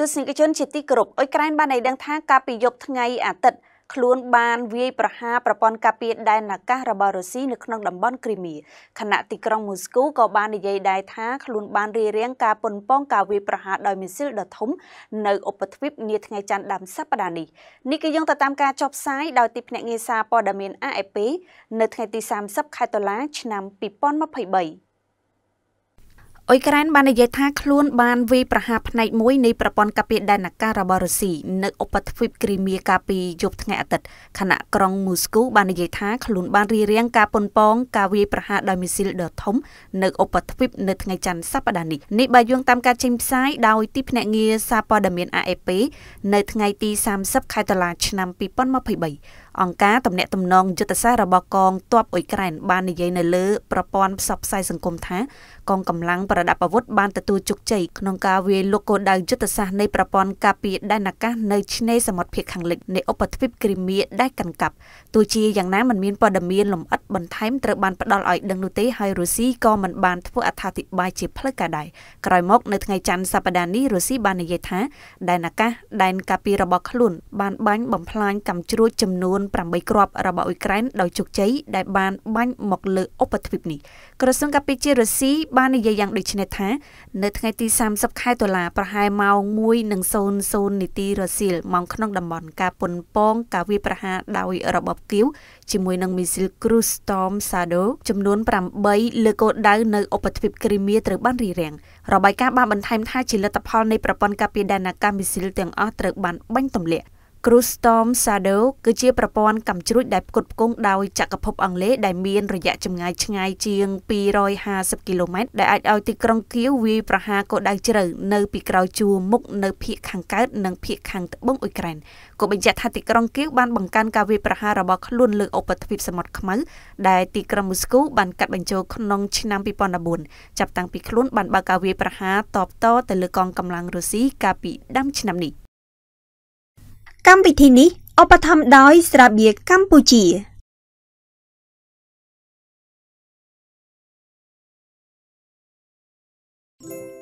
ទស្សនិកជនជាទីគោរពអ៊ុយក្រែនបានឲ្យដឹងថាកាលពីយប់ថ្ងៃអាទិត្យខ្លួនបានវាយប្រហារប្រព័ន្ធការពារដែនអាកាសរបស់រុស្ស៊ីនៅក្នុងតំបន់គ្រីមៀខណៈទីក្រុងមូស្គូក៏បាននិយាយដែរថាខ្លួនបានរៀបរៀងការប៉ុនប៉ងការវាយប្រហារដោយមីស៊ីលដ៏ធំនៅឧបទ្វីបនាថ្ងៃច័ន្ទដើមសប្តាហ៍នេះនេះគឺយោងទៅតាមការចុះផ្សាយដោយទីភ្នាក់ងារសារព័ត៌មាន AFP នៅថ្ងៃទី30ខែតុលា ឆ្នាំ2023អ៊ុយក្រែនបាននិយាយថាខ្លួនបានវាយប្រហារផ្នែកមួយនៃប្រព័ន្ធការពារដែនអាកាសរបស់រុស្ស៊ីនៅឧបទ្វីបគ្រីមៀកាលពីយប់ថ្ងៃអាទិត្យខណៈក្រុងមូស្គូបាននិយាយថាខ្លួនបានរៀបរៀងការប៉ុនប៉ងការវាយប្រហារដោយមីស៊ីលដ៏ធំនៅឧបទ្វីបនៅថ្ងៃច័ន្ទសប្តាហ៍នេះនេះបើយោងតាមការចេញផ្សាយដោយទីភ្នាក់ងារសារព័ត៌មាន AFP នៅថ្ងៃទី30ខែតុលាឆ្នាំ2023អង្គការទំនាក់ទំនងយុទ្ធសាស្ត្ររបស់កងទ័ពអ៊ុយក្រែនបាននិយាយនៅលើប្រព័ន្ធផ្សព្វផ្សាយសង្គមថាកងកម្លាំងប្រដាប់អាវុធបានទទួលជោគជ័យក្នុងការវាយលុកគោលដៅយុទ្ធសាស្ត្រនៃប្រព័ន្ធការពារដែនអាកាសនៅឆ្នេរសមុទ្រភាគខាងលិចនៃឧបទ្វីបគ្រីមៀដែលកាន់កាប់ទោះជាយ៉ាងណាมันមានព័ត៌មានលម្អិតបន្ថែមត្រូវបានផ្ដល់ឲ្យដឹងនោះទេហើយរុស្ស៊ីក៏មិនបានធ្វើអត្ថាធិប្បាយជាផ្លូវការដែរក្រោយមកនៅថ្ងៃច័ន្ទសប្តាហ៍នេះរុស្ស៊ីបាននិយាយថាដែនអាកាសដែនការពាររបស់ខ្លួនបានបាញ់បំផ្លាញកាំជ្រួចចំនួន8គ្រាប់របស់អ៊ុយក្រែនដោយជោគជ័យដែលបានបាញ់មកលើឧបទ្វីបនេះក្រសួងកាពិជារុស្ស៊ីបាននិយាយយ៉ាងដូចនេះថានៅថ្ងៃទី30ខែតុលា ប្រហែលម៉ោង1:00នាទីរសៀលម៉ោងក្នុងតំបន់ការពន់ប៉ងការវាយប្រហារដោយ របបគីវជាមួយនឹងមីស៊ីល Cruise Storm Shadow ចំនួន8លើគោលដៅនៅឧបទ្វីបគ្រីមៀត្រូវបានរារាំងរបាយការណ៍បានបន្ថែមថាជាលទ្ធផលនៃប្រព័ន្ធការពារដែនអាកាសមីស៊ីលទាំងអស់ត្រូវបានបាញ់ទម្លាក់ Crustom Shadow គឺជាប្រព័ន្ធកាំជ្រួចដែលផ្គត់ផ្គង់ដោយចក្រភព អង់គ្លេសដែលមានរយៈចម្ងាយឆ្ងាយជាង250គីឡូម៉ែត្រដែលអាចឲ្យទីក្រុងគៀវវាយប្រហារគោលដៅជ្រៅនៅពីក្រោយជួរមុខនៅភៀកខាងកើតនិងភៀកខាងត្បូងអ៊ុយក្រែនក៏បញ្ជាក់ថាទីក្រុងគៀវបានបង្កើនការវាយប្រហាររបស់ខ្លួនលើឧបទ្វីបសមុទ្រខ្មៅដែលទីក្រុងមូស្គូបានកាត់បញ្ចូលក្នុងឆ្នាំ2014ចាប់តាំងពីខ្លួនបានបើកការវាយប្រហារតបតទៅលើកងកម្លាំងរុស្ស៊ីកាលពីដើមឆ្នាំនេះកម្មវិធីនេះឧបត្ថម្ភដោយ ស្រាបៀរកម្ពុជា